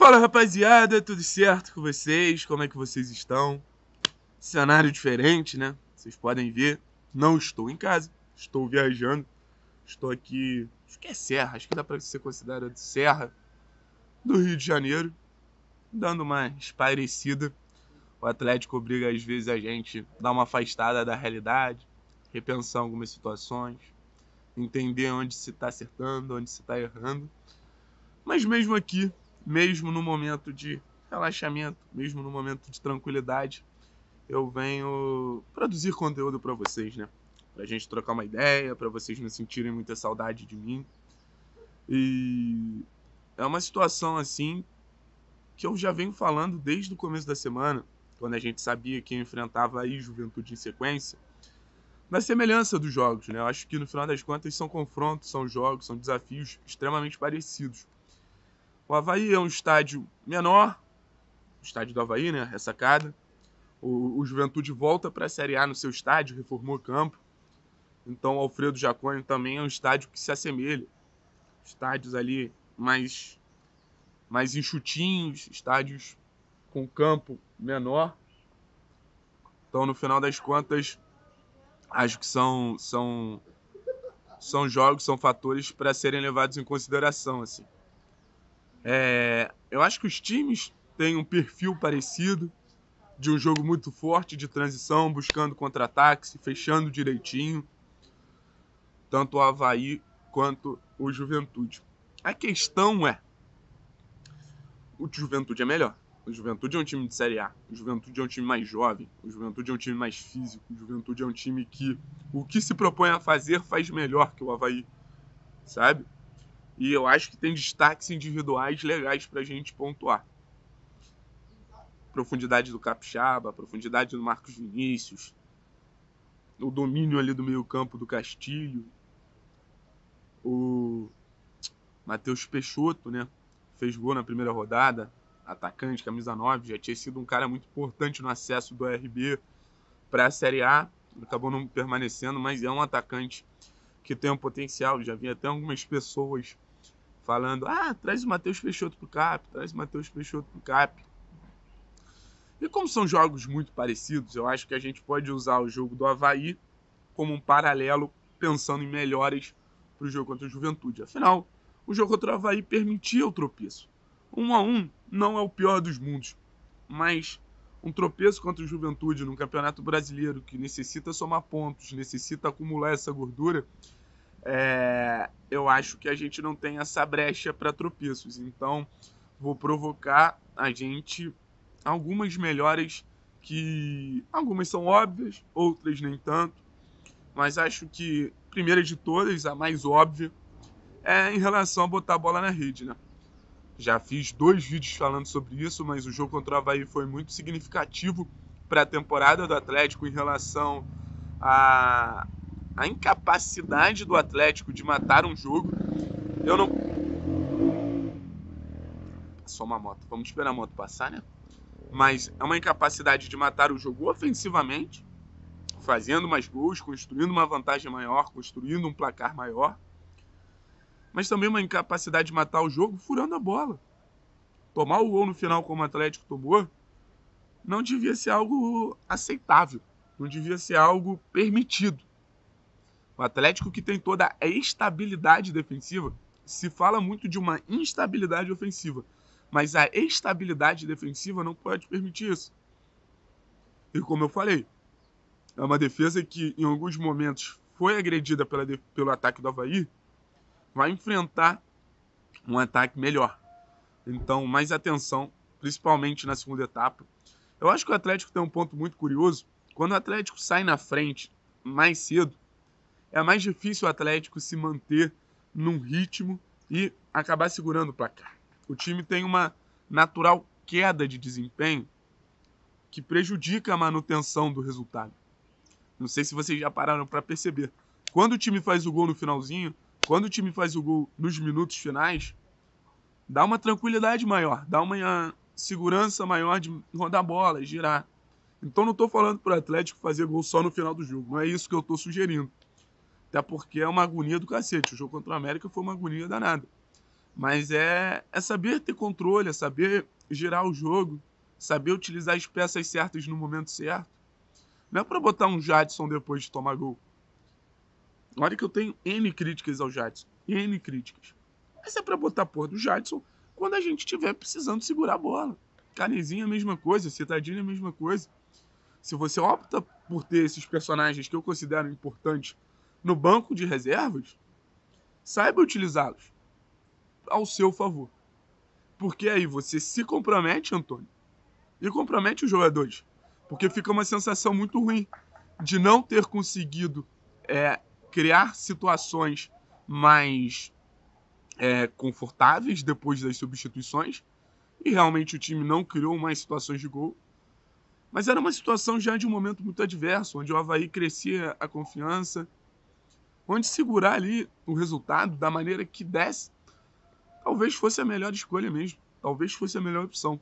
Fala rapaziada, tudo certo com vocês? Como é que vocês estão? Cenário diferente, né? Vocês podem ver, não estou em casa, estou viajando, estou aqui, acho que é Serra, acho que dá para ser considerado Serra do Rio de Janeiro, dando uma espairecida. O Atlético obriga às vezes a gente dar uma afastada da realidade, repensar algumas situações, entender onde se está acertando, onde se está errando. Mas mesmo aqui, mesmo no momento de relaxamento, mesmo no momento de tranquilidade, eu venho produzir conteúdo para vocês, né? Pra gente trocar uma ideia, para vocês não sentirem muita saudade de mim. E é uma situação assim que eu já venho falando desde o começo da semana, quando a gente sabia que enfrentava aí Juventude em sequência, na semelhança dos jogos, né? Eu acho que no final das contas são confrontos, são jogos, são desafios extremamente parecidos. O Havaí é um estádio menor, o estádio do Havaí, né? Essa O, o Juventude volta para a Série A no seu estádio, reformou o campo. Então, o Alfredo Jaconi também é um estádio que se assemelha. Estádios ali mais, mais enxutinhos, estádios com campo menor. Então, no final das contas, acho que são, são, são jogos, são fatores para serem levados em consideração. Assim. É, eu acho que os times têm um perfil parecido de um jogo muito forte de transição, buscando contra-ataque, fechando direitinho, tanto o Havaí quanto o Juventude. A questão é: o Juventude é melhor. O Juventude é um time de Série A. O Juventude é um time mais jovem. O Juventude é um time mais físico. O Juventude é um time que o que se propõe a fazer faz melhor que o Havaí, sabe? E eu acho que tem destaques individuais legais para a gente pontuar. Profundidade do Capixaba, profundidade do Marcos Vinícius, o domínio ali do meio-campo do Castilho, o Matheus Peixoto, né? Fez gol na primeira rodada, atacante, camisa 9, já tinha sido um cara muito importante no acesso do RB para a Série A, acabou não permanecendo, mas é um atacante que tem um potencial. Já vi até algumas pessoas falando: ah, traz o Matheus Peixoto pro CAP, traz o Matheus Peixoto pro CAP. E como são jogos muito parecidos, eu acho que a gente pode usar o jogo do Havaí como um paralelo, pensando em melhores para o jogo contra a Juventude. Afinal, o jogo contra o Havaí permitia o tropeço. Um a um não é o pior dos mundos, mas um tropeço contra a Juventude num campeonato brasileiro que necessita somar pontos, necessita acumular essa gordura, é, eu acho que a gente não tem essa brecha para tropeços. Então, vou provocar a gente algumas melhoras que algumas são óbvias, outras nem tanto. Mas acho que, primeira de todas, a mais óbvia, é em relação a botar a bola na rede, né? Já fiz dois vídeos falando sobre isso, mas o jogo contra o Havaí foi muito significativo para a temporada do Atlético em relação a, a incapacidade do Atlético de matar um jogo. Eu não. Passou uma moto. Vamos esperar a moto passar, né? Mas é uma incapacidade de matar o jogo ofensivamente, fazendo mais gols, construindo uma vantagem maior, construindo um placar maior. Mas também uma incapacidade de matar o jogo furando a bola. Tomar o gol no final como o Atlético tomou não devia ser algo aceitável, não devia ser algo permitido o Atlético que tem toda a estabilidade defensiva, se fala muito de uma instabilidade ofensiva, mas a estabilidade defensiva não pode permitir isso. E como eu falei, é uma defesa que em alguns momentos foi agredida pela, pelo ataque do Havaí, vai enfrentar um ataque melhor. Então, mais atenção, principalmente na segunda etapa. Eu acho que o Atlético tem um ponto muito curioso. Quando o Atlético sai na frente mais cedo, é mais difícil o Atlético se manter num ritmo e acabar segurando o placar. O time tem uma natural queda de desempenho que prejudica a manutenção do resultado. Não sei se vocês já pararam para perceber. Quando o time faz o gol no finalzinho, quando o time faz o gol nos minutos finais, dá uma tranquilidade maior, dá uma segurança maior de rodar bola, girar. Então não estou falando para o Atlético fazer gol só no final do jogo, não é isso que eu estou sugerindo. Até porque é uma agonia do cacete. O jogo contra o América foi uma agonia danada. Mas é, é saber ter controle, é saber girar o jogo, saber utilizar as peças certas no momento certo. Não é para botar um Jadson depois de tomar gol. Olha que eu tenho N críticas ao Jadson. N críticas. Mas é para botar porra do Jadson quando a gente estiver precisando segurar a bola. Canezinho é a mesma coisa, Citadinho é a mesma coisa. Se você opta por ter esses personagens que eu considero importantes no banco de reservas, saiba utilizá-los ao seu favor. Porque aí você se compromete, Antônio, e compromete os jogadores. Porque fica uma sensação muito ruim de não ter conseguido é, criar situações mais é, confortáveis depois das substituições. E realmente o time não criou mais situações de gol. Mas era uma situação já de um momento muito adverso, onde o Havaí crescia a confiança, onde segurar ali o resultado da maneira que desse, talvez fosse a melhor escolha mesmo, talvez fosse a melhor opção.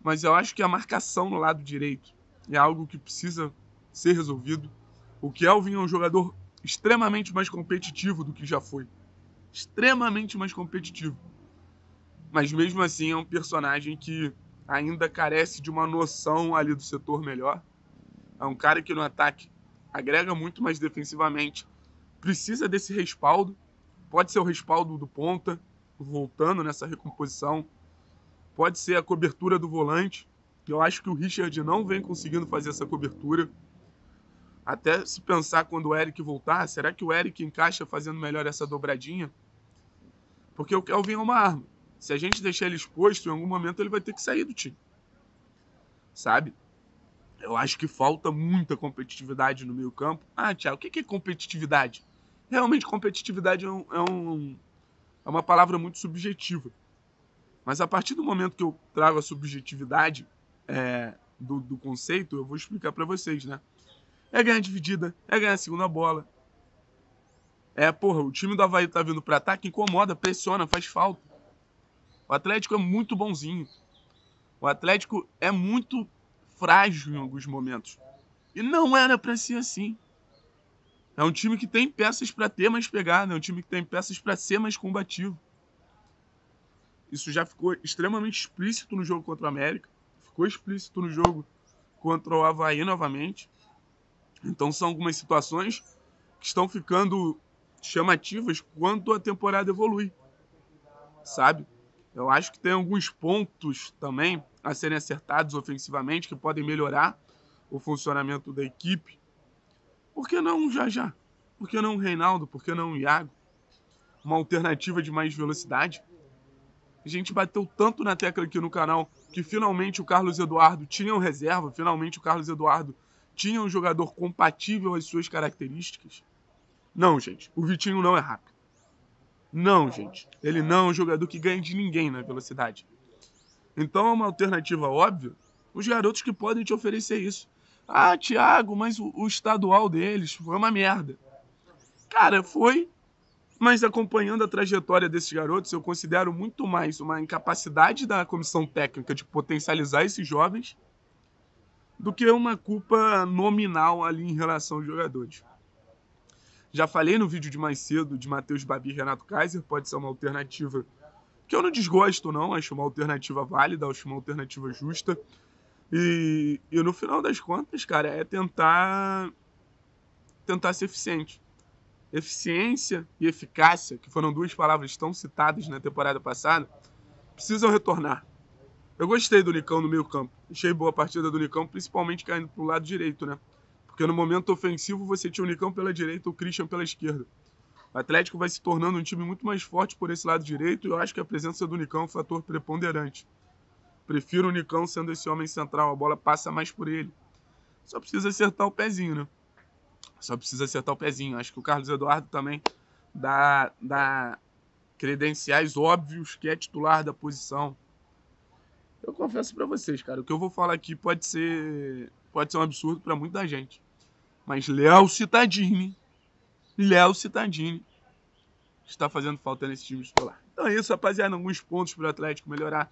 Mas eu acho que a marcação no lado direito é algo que precisa ser resolvido. O Kelvin é um jogador extremamente mais competitivo do que já foi. Extremamente mais competitivo. Mas mesmo assim é um personagem que ainda carece de uma noção ali do setor melhor. É um cara que no ataque agrega muito mais defensivamente precisa desse respaldo. Pode ser o respaldo do ponta, voltando nessa recomposição. Pode ser a cobertura do volante. Eu acho que o Richard não vem conseguindo fazer essa cobertura. Até se pensar quando o Eric voltar, será que o Eric encaixa fazendo melhor essa dobradinha? Porque o Kelvin é uma arma. Se a gente deixar ele exposto, em algum momento ele vai ter que sair do time. Sabe? Eu acho que falta muita competitividade no meio campo. Ah, Tiago, o que é competitividade? Realmente, competitividade é, um, é, um, é uma palavra muito subjetiva. Mas a partir do momento que eu trago a subjetividade é, do, do, conceito, eu vou explicar para vocês, né? É ganhar dividida, é ganhar a segunda bola. É, porra, o time do Havaí tá vindo para ataque, incomoda, pressiona, faz falta. O Atlético é muito bonzinho. O Atlético é muito frágil em alguns momentos. E não era para ser assim. É um time que tem peças para ter mais pegada, é né? um time que tem peças para ser mais combativo. Isso já ficou extremamente explícito no jogo contra o América, ficou explícito no jogo contra o Havaí novamente. Então são algumas situações que estão ficando chamativas quando a temporada evolui, sabe? Eu acho que tem alguns pontos também a serem acertados ofensivamente que podem melhorar o funcionamento da equipe por que não um Jajá? Por que não um Reinaldo? Por que não um Iago? Uma alternativa de mais velocidade? A gente bateu tanto na tecla aqui no canal que finalmente o Carlos Eduardo tinha um reserva, finalmente o Carlos Eduardo tinha um jogador compatível às suas características. Não, gente, o Vitinho não é rápido. Não, gente, ele não é um jogador que ganha de ninguém na velocidade. Então é uma alternativa óbvia os garotos que podem te oferecer isso. Ah, Thiago, mas o, o estadual deles foi uma merda. Cara, foi, mas acompanhando a trajetória desses garotos, eu considero muito mais uma incapacidade da comissão técnica de potencializar esses jovens do que uma culpa nominal ali em relação aos jogadores. Já falei no vídeo de mais cedo de Matheus Babi e Renato Kaiser, pode ser uma alternativa que eu não desgosto, não. Acho uma alternativa válida, acho uma alternativa justa. E, e no final das contas, cara, é tentar tentar ser eficiente. Eficiência e eficácia, que foram duas palavras tão citadas na temporada passada, precisam retornar. Eu gostei do Nicão no meio campo. Achei boa a partida do Nicão, principalmente caindo para o lado direito, né? Porque no momento ofensivo você tinha o Nicão pela direita, o Christian pela esquerda. O Atlético vai se tornando um time muito mais forte por esse lado direito e eu acho que a presença do Nicão é um fator preponderante. Prefiro o Nicão sendo esse homem central, a bola passa mais por ele. Só precisa acertar o pezinho, né? Só precisa acertar o pezinho. Acho que o Carlos Eduardo também dá, dá credenciais óbvios que é titular da posição. Eu confesso para vocês, cara, o que eu vou falar aqui pode ser pode ser um absurdo para muita gente. Mas Léo Citadini, Léo Citadini está fazendo falta nesse time titular. Então é isso, rapaziada, alguns pontos para o Atlético melhorar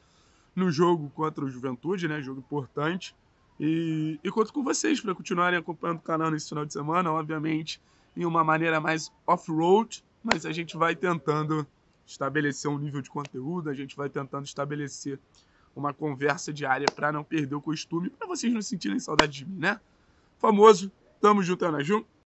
no jogo contra o Juventude, né? Jogo importante. E, e conto com vocês para continuarem acompanhando o canal nesse final de semana, obviamente, em uma maneira mais off-road, mas a gente vai tentando estabelecer um nível de conteúdo, a gente vai tentando estabelecer uma conversa diária para não perder o costume, para vocês não sentirem saudade de mim, né? Famoso, tamo junto, Ana Jun.